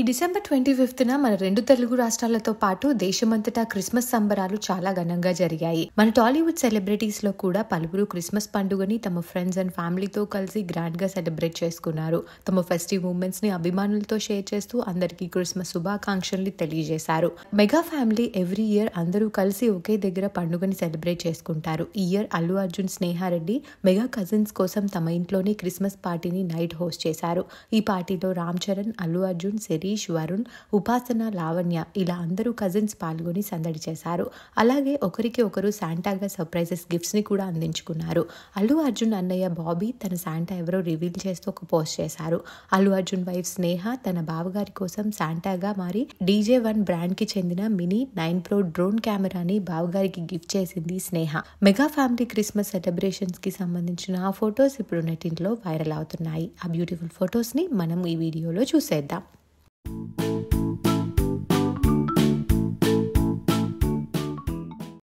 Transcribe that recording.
ఈ December twenty ఫిఫ్త్న మన రెండు తెలుగు రాష్ట్రాలతో పాటు దేశమంతటా క్రిస్మస్ సంబరాలు చాలా ఘనంగా జరిగాయి మన టాలీవుడ్ సెలబ్రిటీస్ లో కూడా పలువురు క్రిస్మస్ పండుగని తమ ఫ్రెండ్స్ అండ్ ఫ్యామిలీతో కలిసి గ్రాండ్ గా సెలబ్రేట్ చేసుకున్నారు తమ ఫెస్టివ్ మూమెంట్స్ ని అభిమానులతో షేర్ చేస్తూ అందరికీ క్రిస్మస్ శుభాకాంక్షల్ని తెలియజేశారు మెగా ఫ్యామిలీ ఎవ్రీ ఇయర్ అందరూ కలిసి ఒకే దగ్గర పండుగని సెలబ్రేట్ చేసుకుంటారు ఈ year Allu Arjun Sneha Reddy mega cousins కోసం తమ ఇంట్లోనే క్రిస్మస్ పార్టీని నైట్ హోస్ట్ చేశారు ఈ పార్టీలో రామ్ చరణ్ అల్లు అర్జున్ శిరీష్ వరుణ్ ఉపాసన లావణ్య ఇలా అందరూ కజిన్స్ పాల్గొని సందడి చేశారు అలాగే ఒకరికి ఒకరు శాంటాగా సర్ప్రైజెస్ గిఫ్ట్స్ని కూడా అందించుకున్నారు అల్లు అర్జున్ అన్నయ్య బాబీ తన శాంటా ఎవరో రివీల్ చేస్తూ ఒక పోస్ట్ చేశారు అల్లు అర్జున్ వైఫ్ స్నేహ తన బావగారి కోసం శాంటాగా మారి డీజే వన్ బ్రాండ్కి చెందిన మినీ నైన్ ప్రో డ్రోన్ కెమెరాని బావగారికి గిఫ్ట్ చేసింది స్నేహ మెగా ఫ్యామిలీ క్రిస్మస్ కి సంబంధించిన ఆ ఫొటోస్ ఇప్పుడు ఇంట్లో వైరల్ అవుతున్నాయి ఆ బ్యూటిఫుల్ ఫొటోస్ని మనం ఈ వీడియోలో చూసేద్దాం